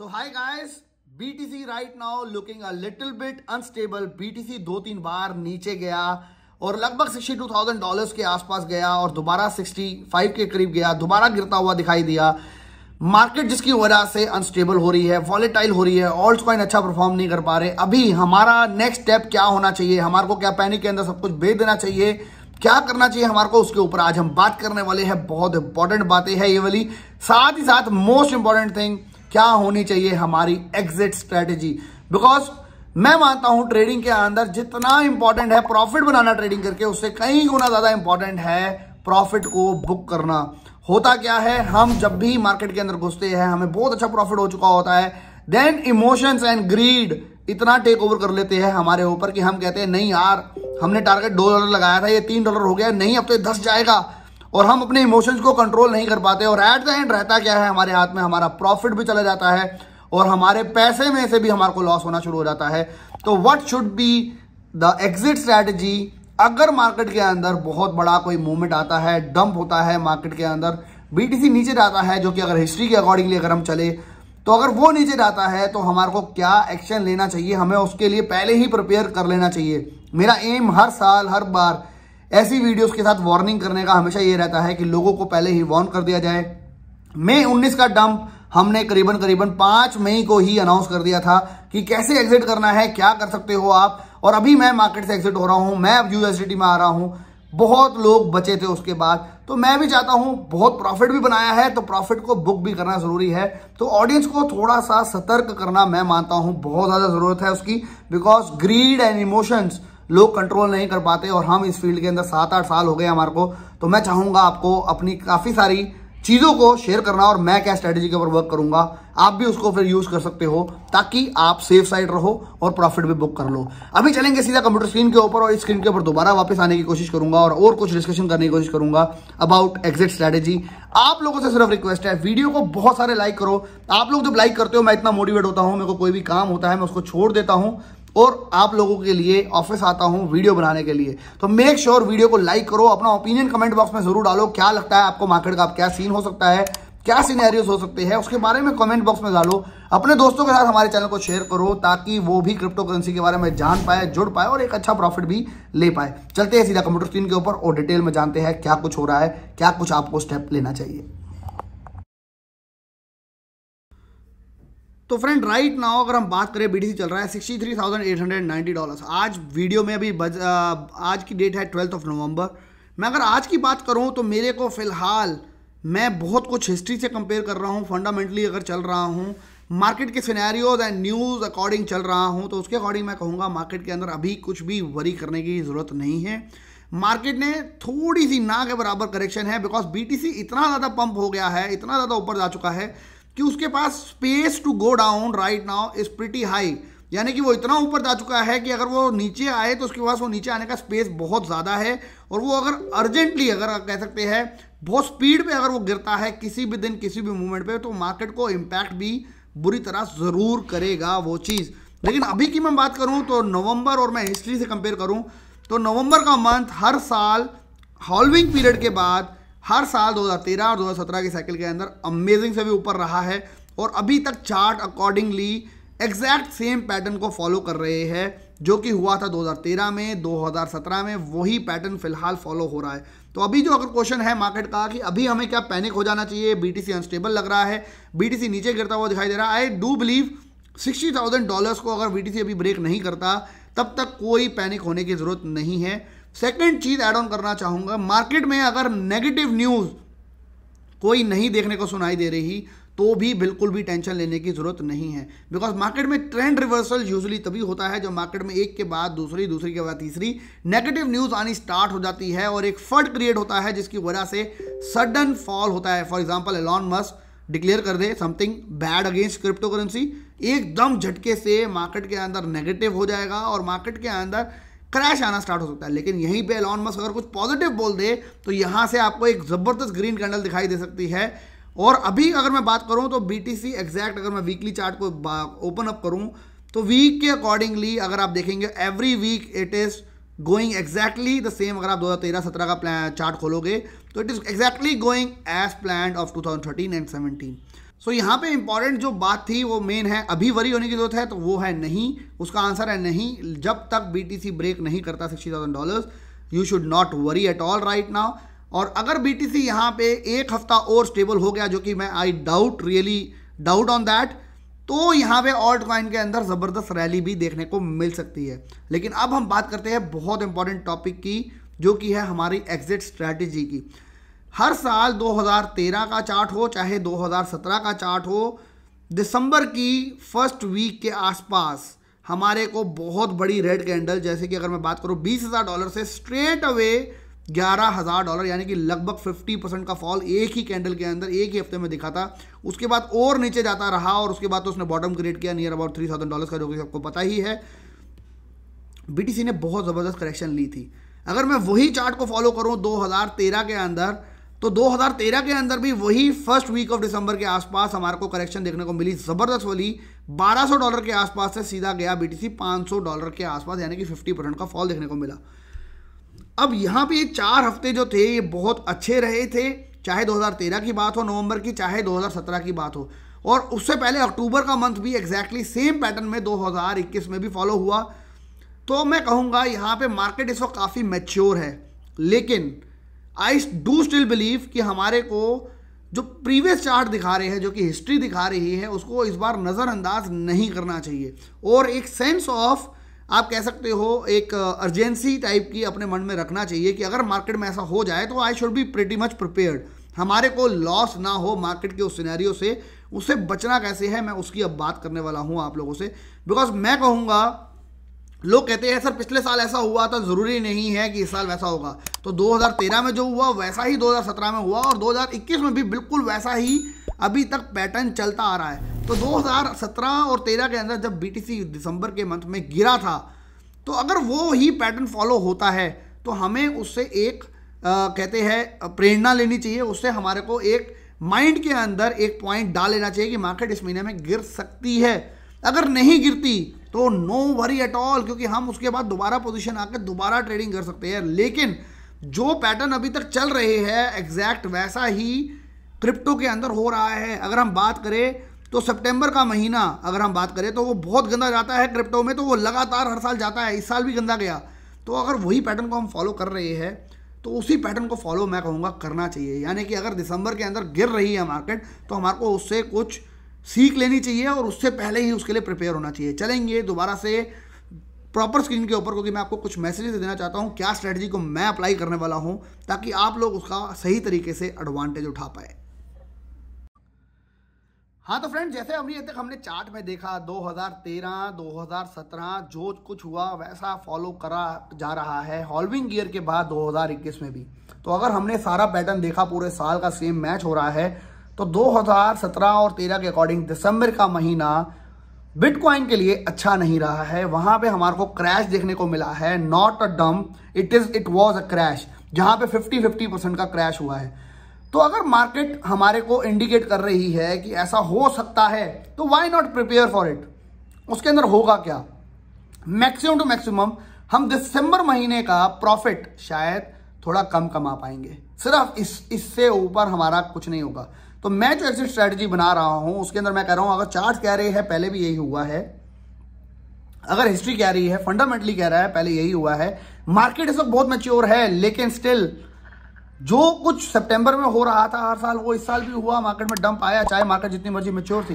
so hi guys BTC right now looking a little bit unstable BTC दो तीन बार नीचे गया और लगभग सिक्सटी टू थाउजेंड डॉलर के आसपास गया और दोबारा सिक्सटी फाइव के करीब गया दोबारा गिरता हुआ दिखाई दिया मार्केट जिसकी वजह से अनस्टेबल हो रही है वॉलेटाइल हो रही है ऑल्ट कॉइन अच्छा परफॉर्म नहीं कर पा रहे अभी हमारा नेक्स्ट स्टेप क्या होना चाहिए हमारे को क्या पैनिक के अंदर सब कुछ बेच देना चाहिए क्या करना चाहिए हमारे को उसके ऊपर आज हम बात करने वाले हैं बहुत इंपॉर्टेंट बातें हैं ये वाली साथ ही साथ मोस्ट इंपॉर्टेंट थिंग क्या होनी चाहिए हमारी एग्जिट स्ट्रेटेजी बिकॉज मैं मानता हूं ट्रेडिंग के अंदर जितना इंपॉर्टेंट है प्रॉफिट बनाना ट्रेडिंग करके उससे कई गुना ज्यादा इंपॉर्टेंट है प्रॉफिट को बुक करना होता क्या है हम जब भी मार्केट के अंदर घुसते हैं हमें बहुत अच्छा प्रॉफिट हो चुका होता है देन इमोशंस एंड ग्रीड इतना टेक ओवर कर लेते हैं हमारे ऊपर कि हम कहते हैं नहीं यार हमने टारगेट दो डॉलर लगाया था ये तीन डॉलर हो गया नहीं अब तो ये दस जाएगा और हम अपने इमोशंस को कंट्रोल नहीं कर पाते और एट द एंड रहता क्या है हमारे हाथ में हमारा प्रॉफिट भी चला जाता है और हमारे पैसे में से भी हमारे को लॉस होना शुरू हो जाता है तो what should be the exit strategy अगर मार्केट के अंदर बहुत बड़ा कोई मूवमेंट आता है डंप होता है मार्केट के अंदर बीटीसी नीचे जाता है जो कि अगर हिस्ट्री के अकॉर्डिंगली अगर हम चले तो अगर वो नीचे जाता है तो हमारे को क्या एक्शन लेना चाहिए हमें उसके लिए पहले ही प्रिपेयर कर लेना चाहिए मेरा एम हर साल हर बार ऐसी वीडियोस के साथ वार्निंग करने का हमेशा ये रहता है कि लोगों को पहले ही वार्न कर दिया जाए मई 19 का डंप हमने करीबन करीबन पांच मई को ही अनाउंस कर दिया था कि कैसे एग्जिट करना है क्या कर सकते हो आप और अभी मैं मार्केट से एग्जिट हो रहा हूं मैं अब यूएसडी में आ रहा हूं बहुत लोग बचे थे उसके बाद तो मैं भी चाहता हूं बहुत प्रॉफिट भी बनाया है तो प्रॉफिट को बुक भी करना जरूरी है तो ऑडियंस को थोड़ा सा सतर्क करना मैं मानता हूं बहुत ज्यादा जरूरत है उसकी बिकॉज ग्रीड एंड इमोशंस लोग कंट्रोल नहीं कर पाते और हम इस फील्ड के अंदर सात आठ साल हो गए हमारे को तो मैं चाहूंगा आपको अपनी काफ़ी सारी चीज़ों को शेयर करना और मैं क्या स्ट्रेटेजी के ऊपर वर्क करूंगा आप भी उसको फिर यूज़ कर सकते हो ताकि आप सेफ साइड रहो और प्रॉफिट भी बुक कर लो अभी चलेंगे सीधा कंप्यूटर स्क्रीन के ऊपर और इस स्क्रीन के ऊपर दोबारा वापस आने की कोशिश करूंगा और और कुछ डिस्कशन करने की कोशिश करूंगा अबाउट एग्जिट स्ट्रेटेजी आप लोगों से सिर्फ रिक्वेस्ट है वीडियो को बहुत सारे लाइक करो आप लोग जब लाइक करते हो मैं इतना मोटिवेट होता हूं मेरे को कोई भी काम होता है मैं उसको छोड़ देता हूँ और आप लोगों के लिए ऑफिस आता हूं वीडियो बनाने के लिए तो मेक श्योर sure वीडियो को लाइक करो अपना ओपिनियन कमेंट बॉक्स में जरूर डालो क्या लगता है आपको मार्केट का क्या सीन हो सकता है क्या सीनेरियोज हो सकते हैं उसके बारे में कमेंट बॉक्स में डालो अपने दोस्तों के साथ हमारे चैनल को शेयर करो ताकि वो भी क्रिप्टो करेंसी के बारे में जान पाए जुड़ पाए और एक अच्छा प्रॉफिट भी ले पाए चलते हैं सीधा कंप्यूटर स्क्रीन के ऊपर और डिटेल में जानते हैं क्या कुछ हो रहा है क्या कुछ आपको स्टेप लेना चाहिए तो फ्रेंड राइट नाउ अगर हम बात करें बीटीसी चल रहा है 63,890 डॉलर्स आज वीडियो में अभी बज आज की डेट है ट्वेल्थ ऑफ नवंबर मैं अगर आज की बात करूं तो मेरे को फ़िलहाल मैं बहुत कुछ हिस्ट्री से कंपेयर कर रहा हूं फंडामेंटली अगर चल रहा हूं मार्केट के सिनेरियोज एंड न्यूज़ अकॉर्डिंग चल रहा हूँ तो उसके अकॉर्डिंग मैं कहूँगा मार्केट के अंदर अभी कुछ भी वरी करने की ज़रूरत नहीं है मार्केट ने थोड़ी सी ना के बराबर करेक्शन है बिकॉज बी इतना ज़्यादा पंप हो गया है इतना ज़्यादा ऊपर जा चुका है कि उसके पास space to go down right now is pretty high यानी कि वो इतना ऊपर जा चुका है कि अगर वो नीचे आए तो उसके पास वो नीचे आने का स्पेस बहुत ज़्यादा है और वो अगर अर्जेंटली अगर कह सकते हैं बहुत स्पीड पे अगर वो गिरता है किसी भी दिन किसी भी मूवमेंट पे तो मार्केट को इम्पैक्ट भी बुरी तरह ज़रूर करेगा वो चीज़ लेकिन अभी की मैं बात करूँ तो नवम्बर और मैं हिस्ट्री से कंपेयर करूँ तो नवम्बर का मंथ हर साल हॉलविंग पीरियड के बाद हर साल 2013 और 2017 की साइकिल के अंदर अमेजिंग से भी ऊपर रहा है और अभी तक chart accordingly exact same pattern को फॉलो कर रहे हैं जो कि हुआ था 2013 में 2017 में वही पैटर्न फिलहाल फॉलो हो रहा है तो अभी जो अगर क्वेश्चन है मार्केट का कि अभी हमें क्या पैनिक हो जाना चाहिए बीटीसी अनस्टेबल लग रहा है बीटीसी नीचे गिरता हुआ दिखाई दे रहा है I do believe sixty thousand dollars को अगर बीटीसी अभी ब्रेक नहीं करता तब तक कोई पैनिक होने की ज़रूरत नहीं है सेकेंड चीज़ एड ऑन करना चाहूंगा मार्केट में अगर नेगेटिव न्यूज़ कोई नहीं देखने को सुनाई दे रही तो भी बिल्कुल भी टेंशन लेने की ज़रूरत नहीं है बिकॉज मार्केट में ट्रेंड रिवर्सल यूजली तभी होता है जब मार्केट में एक के बाद दूसरी दूसरी के बाद तीसरी नेगेटिव न्यूज़ आनी स्टार्ट हो जाती है और एक फर्ड क्रिएट होता है जिसकी वजह से सडन फॉल होता है for example Elon Musk declare कर दे something bad against crypto currency एकदम झटके से मार्केट के अंदर नेगेटिव हो जाएगा और मार्केट के अंदर क्रैश आना स्टार्ट हो सकता है लेकिन यहीं पे एलॉन मस्क अगर कुछ पॉजिटिव बोल दे तो यहाँ से आपको एक ज़बरदस्त ग्रीन कैंडल दिखाई दे सकती है और अभी अगर मैं बात करूँ तो बी टी सी एग्जैक्ट अगर मैं वीकली चार्ट को ओपन अप करूँ तो वीक के अकॉर्डिंगली अगर आप देखेंगे every week it is going exactly the same अगर आप 2013-17 का चार्ट खोलोगे तो it is exactly going as plan of 2013 and 17 so यहाँ पे इंपॉर्टेंट जो बात थी वो मेन है अभी वरी होने की जरूरत है तो वो है नहीं उसका आंसर है नहीं जब तक बीटीसी ब्रेक नहीं करता sixty thousand you should not worry at all right now और अगर बी टी सी यहाँ पे एक हफ्ता और स्टेबल हो गया जो कि मैं I doubt really doubt on that तो यहाँ पे ऑल्ट कॉइन के अंदर ज़बरदस्त रैली भी देखने को मिल सकती है लेकिन अब हम बात करते हैं बहुत इंपॉर्टेंट टॉपिक की जो कि है हमारी एग्जिट स्ट्रैटेजी की हर साल 2013 का चार्ट हो चाहे 2017 का चार्ट हो दिसंबर की फर्स्ट वीक के आसपास हमारे को बहुत बड़ी रेड कैंडल जैसे कि अगर मैं बात करूँ बीस हज़ार डॉलर से स्ट्रेट अवे ग्यारह हज़ार डॉलर यानी कि लगभग फिफ्टी परसेंट का फॉल एक ही कैंडल के अंदर एक ही हफ्ते में दिखा था उसके बाद और नीचे जाता रहा और उसके बाद तो उसने बॉटम क्रिएट किया near about three thousand dollar का जो कि सबको पता ही है बी ने बहुत ज़बरदस्त करेक्शन ली थी अगर मैं वही चार्ट को फॉलो करूँ दो के अंदर तो 2013 के अंदर भी वही फर्स्ट वीक ऑफ दिसंबर के आसपास हमारे को करेक्शन देखने को मिली ज़बरदस्त वाली 1200 डॉलर के आसपास से सीधा गया बीटीसी 500 डॉलर के आसपास यानी कि 50 परसेंट का फॉल देखने को मिला अब यहाँ पे ये चार हफ्ते जो थे ये बहुत अच्छे रहे थे चाहे 2013 की बात हो नवंबर की चाहे 2017 की बात हो और उससे पहले अक्टूबर का मंथ भी एग्जैक्टली सेम पैटर्न में दो में भी फॉलो हुआ तो मैं कहूँगा यहाँ पर मार्केट इस वक्त काफ़ी मेच्योर है लेकिन आई डू स्टिल बिलीव कि हमारे को जो प्रीवियस चार्ट दिखा रहे हैं जो कि हिस्ट्री दिखा रही है उसको इस बार नज़रअंदाज नहीं करना चाहिए और एक सेंस ऑफ आप कह सकते हो एक अर्जेंसी uh, टाइप की अपने मन में रखना चाहिए कि अगर मार्केट में ऐसा हो जाए तो I should be pretty much prepared हमारे को लॉस ना हो मार्केट के उस सिनेरियो से उससे बचना कैसे है मैं उसकी अब बात करने वाला हूँ आप लोगों से बिकॉज मैं कहूँगा लोग कहते हैं सर पिछले साल ऐसा हुआ था ज़रूरी नहीं है कि इस साल वैसा होगा तो 2013 में जो हुआ वैसा ही 2017 में हुआ और 2021 में भी बिल्कुल वैसा ही अभी तक पैटर्न चलता आ रहा है तो 2017 और 13 के अंदर जब बी दिसंबर के मंथ में गिरा था तो अगर वो ही पैटर्न फॉलो होता है तो हमें उससे एक आ, कहते हैं प्रेरणा लेनी चाहिए उससे हमारे को एक माइंड के अंदर एक पॉइंट डाल लेना चाहिए कि मार्केट इस महीने में गिर सकती है अगर नहीं गिरती तो नो वरी एट ऑल क्योंकि हम उसके बाद दोबारा पोजिशन आकर दोबारा ट्रेडिंग कर सकते हैं लेकिन जो पैटर्न अभी तक चल रहे हैं एग्जैक्ट वैसा ही क्रिप्टो के अंदर हो रहा है अगर हम बात करें तो सितंबर का महीना अगर हम बात करें तो वो बहुत गंदा जाता है क्रिप्टो में तो वो लगातार हर साल जाता है इस साल भी गंदा गया तो अगर वही पैटर्न को हम फॉलो कर रहे हैं तो उसी पैटर्न को फॉलो मैं कहूँगा करना चाहिए यानी कि अगर दिसंबर के अंदर गिर रही है मार्केट तो हमारे को उससे कुछ सीख लेनी चाहिए और उससे पहले ही उसके लिए प्रिपेयर होना चाहिए चलेंगे दोबारा से प्रॉपर स्क्रीन के ऊपर क्योंकि मैं आपको कुछ मैसेजेस देना चाहता हूँ क्या स्ट्रेटजी को मैं अप्लाई करने वाला हूँ ताकि आप लोग उसका सही तरीके से एडवांटेज उठा पाए हाँ तो फ्रेंड जैसे अभी तक हमने चार्ट में देखा 2013, 2017 जो कुछ हुआ वैसा फॉलो करा जा रहा है हॉल्विंग ईयर के बाद 2021 में भी तो अगर हमने सारा पैटर्न देखा पूरे साल का सेम मैच हो रहा है तो 2017 और 13 के अकॉर्डिंग दिसंबर का महीना बिटकॉइन के लिए अच्छा नहीं रहा है वहां पे हमारे को क्रैश देखने को मिला है not a dump it is it was a crash जहां पे 50 50 परसेंट का क्रैश हुआ है तो अगर मार्केट हमारे को इंडिकेट कर रही है कि ऐसा हो सकता है तो why not prepare for it उसके अंदर होगा क्या मैक्सिमम टू मैक्सिमम हम दिसंबर महीने का प्रॉफिट शायद थोड़ा कम कमा पाएंगे सिर्फ इस इससे ऊपर हमारा कुछ नहीं होगा तो मैं जो एग्जिट स्ट्रैटेजी बना रहा हूं उसके अंदर मैं कह रहा हूं अगर चार्ट कह रही है पहले भी यही हुआ है अगर हिस्ट्री कह रही है फंडामेंटली कह रहा है पहले यही हुआ है मार्केट इस वक्त बहुत मेच्योर है लेकिन स्टिल जो कुछ सितंबर में हो रहा था हर साल वो इस साल भी हुआ मार्केट में डंप आया चाहे मार्केट जितनी मर्जी मेच्योर थी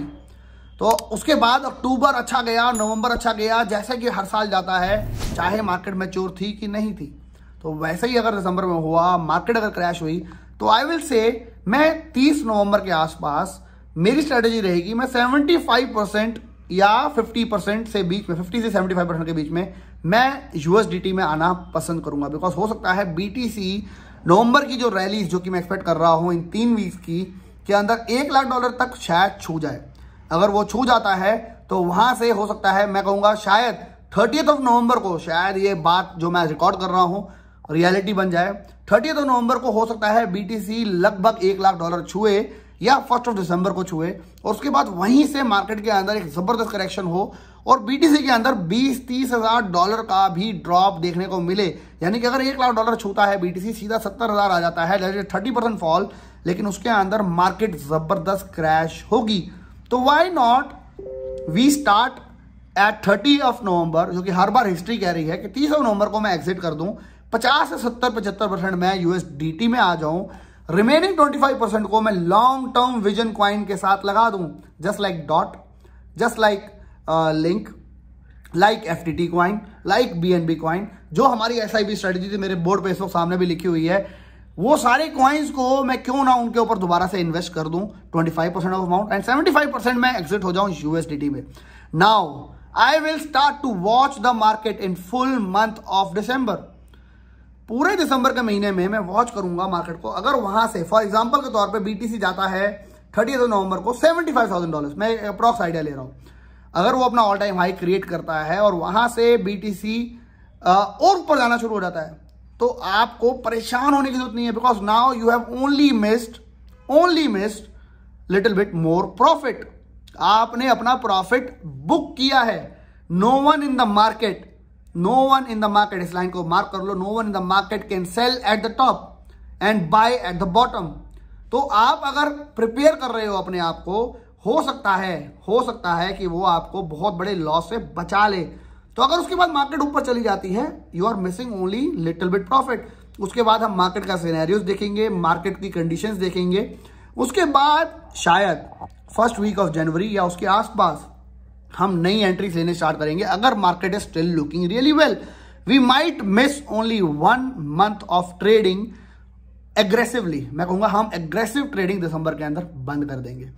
तो उसके बाद अक्टूबर अच्छा गया नवंबर अच्छा गया जैसे कि हर साल जाता है चाहे मार्केट मेच्योर थी कि नहीं थी तो वैसे ही अगर दिसंबर में हुआ मार्केट अगर क्रैश हुई तो आई विल से मैं 30 नवंबर के आसपास मेरी स्ट्रेटेजी रहेगी मैं 75 परसेंट या 50 परसेंट से बीच में 50 से 75 परसेंट के बीच में मैं यूएसडीटी में आना पसंद करूंगा बिकॉज हो सकता है बीटीसी नवंबर की जो रैली जो कि मैं एक्सपेक्ट कर रहा हूं इन तीन वीक की के अंदर एक लाख डॉलर तक शायद छू जाए अगर वो छू जाता है तो वहां से हो सकता है मैं कहूंगा शायद थर्टीथ ऑफ नवंबर को शायद ये बात जो मैं रिकॉर्ड कर रहा हूं रियलिटी बन जाए थर्टी नवंबर को हो सकता है बीटीसी लगभग एक लाख डॉलर छुए या फर्स्ट ऑफ दिसंबर को छुए और उसके बाद वहीं से मार्केट के अंदर एक जबरदस्त करेक्शन हो और बीटीसी के अंदर 20 तीस हजार डॉलर का भी ड्रॉप देखने को मिले यानी कि अगर एक लाख डॉलर छूता है बीटीसी सीधा सत्तर हजार आ जाता है थर्टी परसेंट फॉल लेकिन उसके अंदर मार्केट जबरदस्त क्रैश होगी तो why not we start at thirty of November जो कि हर बार हिस्ट्री कह रही है कि तीस ऑफ नवंबर को मैं एग्जिट कर दूं पचास से सत्तर पचहत्तर परसेंट मैं यूएसडीटी में आ जाऊं रिमेनिंग 25 परसेंट को मैं लॉन्ग टर्म विजन क्वाइन के साथ लगा दूं just like dot just like link like F T coin like B N B coin जो हमारी एस आई बी स्ट्रेटेजी थी मेरे बोर्ड पे इस वक्त सामने भी लिखी हुई है वो सारे क्वाइंस को मैं क्यों ना उनके ऊपर दोबारा से इन्वेस्ट कर दूं 25 percent of amount and 75 percent मैं एग्जिट हो जाऊं यूएसडीटी में now I will start to watch the market in full month of December पूरे दिसंबर के महीने में मैं वॉच करूंगा मार्केट को अगर वहां से फॉर एग्जाम्पल के तौर पर बीटीसी जाता है थर्टी नवंबर को सेवेंटी फाइव थाउजेंड डॉलर मैं अप्रॉक्स आइडिया ले रहा हूं अगर वो अपना ऑल टाइम हाई क्रिएट करता है और वहां से बीटीसी और ऊपर जाना शुरू हो जाता है तो आपको परेशान होने की जरूरत नहीं है because now you have only missed only missed little bit more profit आपने अपना प्रॉफिट बुक किया है no one in the market no one in the market इस लाइन को मार्क कर लो no one in the market can sell at the top and buy at the bottom तो आप अगर प्रिपेयर कर रहे हो अपने आप को हो सकता है हो सकता है कि वो आपको बहुत बड़े लॉस से बचा ले तो अगर उसके बाद मार्केट ऊपर चली जाती है you are missing only little bit profit उसके बाद हम मार्केट का सिनेरियोज देखेंगे मार्केट की कंडीशंस देखेंगे उसके बाद शायद फर्स्ट वीक ऑफ जनवरी या उसके आसपास हम नई एंट्रीज लेने स्टार्ट करेंगे अगर market is still looking really well we might miss only one month of trading aggressively मैं कहूंगा हम एग्रेसिव ट्रेडिंग दिसंबर के अंदर बंद कर देंगे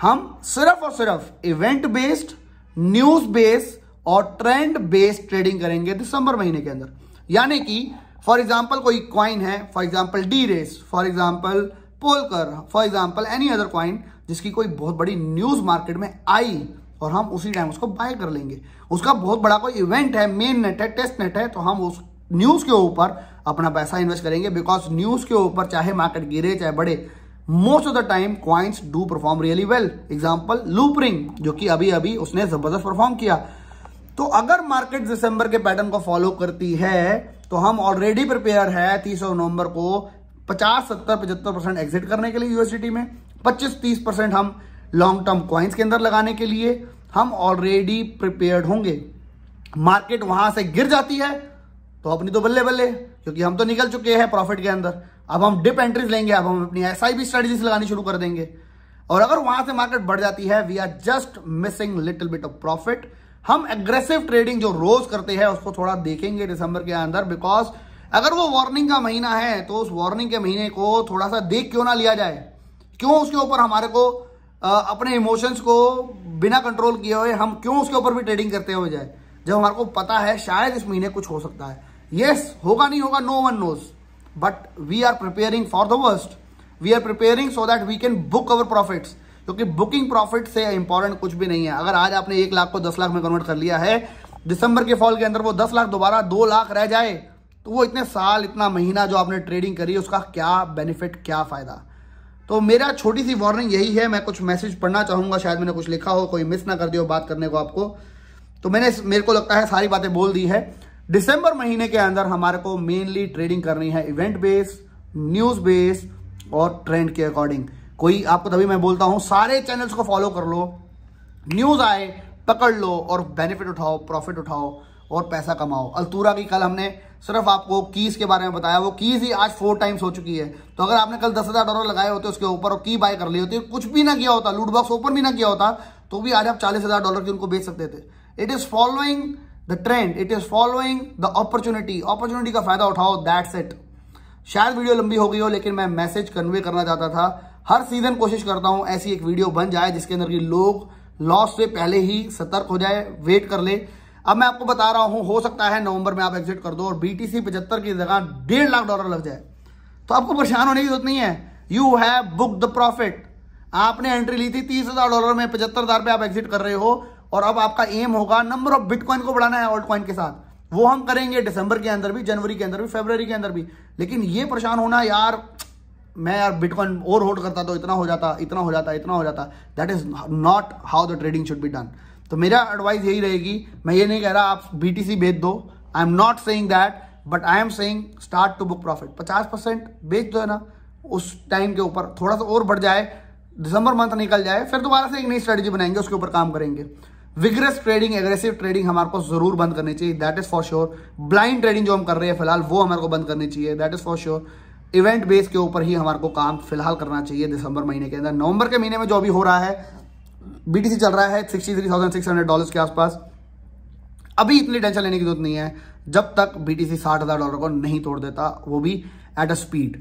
हम सिर्फ और सिर्फ इवेंट बेस्ड न्यूज बेस्ड और ट्रेंड बेस्ड ट्रेडिंग करेंगे दिसंबर महीने के अंदर यानी कि फॉर एग्जाम्पल कोई क्वाइन है फॉर एग्जाम्पल डी रेस फॉर एग्जाम्पल पोलकर for example any other coin जिसकी कोई बहुत बड़ी न्यूज मार्केट में आई और हम उसी टाइम उसको बाय कर लेंगे उसका बहुत बड़ा कोई इवेंट है मेन नेट है टेस्ट नेट है तो हम उस न्यूज़ के ऊपर अपना पैसा इन्वेस्ट करेंगे बिकॉज न्यूज़ के ऊपर चाहे मार्केट गिरे चाहे बढ़े most of the time coins do perform really well example Loopring जो कि अभी अभी उसने जबरदस्त परफॉर्म किया तो अगर मार्केट दिसंबर के पैटर्न को फॉलो करती है तो हम ऑलरेडी प्रिपेयर है तीस नवंबर को पचास सत्तर पचहत्तर परसेंट एग्जिट करने के लिए यूएसडीटी में पच्चीस तीस परसेंट हम लॉन्ग टर्म क्वाइंस के अंदर लगाने के लिए हम ऑलरेडी प्रिपेयर्ड होंगे मार्केट वहां से गिर जाती है तो अपनी तो बल्ले बल्ले क्योंकि हम तो निकल चुके हैं प्रॉफिट के अंदर अब हम डिप एंट्रीज लेंगे अब हम अपनी एस आई स्ट्रेटजीज लगानी शुरू कर देंगे और अगर वहां से मार्केट बढ़ जाती है we are just missing little bit of profit हम एग्रेसिव ट्रेडिंग जो रोज करते हैं उसको थोड़ा देखेंगे दिसंबर के अंदर बिकॉज अगर वो वार्निंग का महीना है तो उस वार्निंग के महीने को थोड़ा सा देख क्यों ना लिया जाए क्यों उसके ऊपर हमारे को अपने इमोशंस को बिना कंट्रोल किए हुए हम क्यों उसके ऊपर भी ट्रेडिंग करते हो जाए जब हमारे को पता है शायद इस महीने कुछ हो सकता है येस yes, होगा नहीं होगा no one knows but we are preparing for the worst we are preparing so that we can book our profits क्योंकि बुकिंग प्रॉफिट से इंपॉर्टेंट कुछ भी नहीं है अगर आज आपने एक लाख को दस लाख में कन्वर्ट कर लिया है दिसंबर के फॉल के अंदर वो दस लाख दोबारा दो लाख रह जाए तो वो इतने साल इतना महीना जो आपने ट्रेडिंग करी उसका क्या बेनिफिट क्या फायदा तो मेरा छोटी सी वार्निंग यही है मैं कुछ मैसेज पढ़ना चाहूंगा शायद मैंने कुछ लिखा हो कोई मिस ना कर दिया हो बात करने को आपको तो मैंने मेरे को लगता है सारी बातें बोल दी है दिसंबर महीने के अंदर हमारे को मेनली ट्रेडिंग करनी है इवेंट बेस न्यूज़ बेस और ट्रेंड के अकॉर्डिंग कोई आपको तभी मैं बोलता हूं सारे चैनल्स को फॉलो कर लो न्यूज़ आए पकड़ लो और बेनिफिट उठाओ प्रॉफिट उठाओ और पैसा कमाओ अल्तूरा की कल हमने सिर्फ आपको कीज़ के बारे में बताया वो कीज़ ही आज फोर टाइम्स हो चुकी है तो अगर आपने कल दस हज़ार डॉलर लगाए होते उसके ऊपर और की बाय कर ली होती कुछ भी ना किया होता लूट बॉक्स ओपन भी ना किया होता तो भी आज आप चालीस हज़ार डॉलर की उनको बेच सकते थे it is following the trend it is following the opportunity opportunity का फ़ायदा उठाओ दैट सेट शायद वीडियो लंबी हो गई हो लेकिन मैं मैसेज कन्वे करना चाहता था हर सीज़न कोशिश करता हूं ऐसी एक वीडियो बन जाए जिसके अंदर की लोग लॉस से पहले ही सतर्क हो जाए वेट कर ले अब मैं आपको बता रहा हूं हो सकता है नवंबर में आप एग्जिट कर दो और बीटीसी पचहत्तर की जगह डेढ़ लाख डॉलर लग जाए तो आपको परेशान होने की जरूरत नहीं है you have book the profit आपने एंट्री ली थी तीस हजार डॉलर में पचहत्तर हजार पे आप एग्जिट कर रहे हो और अब आपका एम होगा नंबर ऑफ बिटकॉइन को बढ़ाना है ऑल्ट कॉइन के साथ वो हम करेंगे दिसंबर के अंदर भी जनवरी के अंदर भी फेबर के अंदर भी लेकिन ये परेशान होना यार मैं यार बिटकॉइन और होल्ड करता तो इतना हो जाता इतना हो जाता इतना हो जाता that is not how the trading should be done तो मेरा एडवाइस यही रहेगी मैं ये नहीं कह रहा आप सी बेच दो I am not saying that but I am saying start to book profit पचास परसेंट बेच दो है ना उस टाइम के ऊपर थोड़ा सा और बढ़ जाए दिसंबर मंथ निकल जाए फिर दोबारा से एक नई स्ट्रेटेजी बनाएंगे उसके ऊपर काम करेंगे विग्रेस ट्रेडिंग एग्रेसिव ट्रेडिंग हमारे को जरूर बंद करनी चाहिए that is for sure blind trading जो हम कर रहे हैं फिलहाल वो हमारे को बंद करनी चाहिए that is for sure event base के ऊपर ही हमारे को काम फिलहाल करना चाहिए दिसंबर महीने के अंदर नवंबर के महीने में जो भी हो रहा है बीटीसी चल रहा है sixty three thousand six hundred dollar के आसपास अभी इतनी टेंशन लेने की जरूरत नहीं है जब तक बीटीसी साठ हज़ार डॉलर को नहीं तोड़ देता वो भी एट अ स्पीड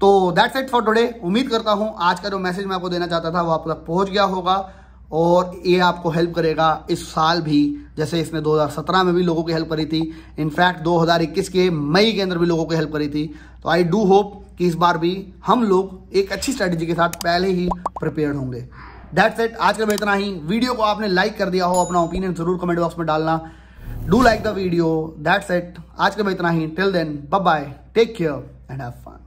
तो दैट्स इट फॉर टुडे उम्मीद करता हूं आज का जो मैसेज मैं आपको देना चाहता था वो आप तक पहुंच गया होगा और ये आपको हेल्प करेगा इस साल भी जैसे इसने 2017 में भी लोगों की हेल्प करी थी इनफैक्ट 2021 के मई के अंदर भी लोगों की हेल्प करी थी तो आई डू होप कि इस बार भी हम लोग एक अच्छी स्ट्रैटेजी के साथ पहले ही प्रिपेयर होंगे दैट्स इट आज के लिए इतना ही वीडियो को आपने लाइक कर दिया हो अपना ओपिनियन जरूर कमेंट बॉक्स में डालना do like the video that's it आज के लिए इतना ही till then bye bye take care and have fun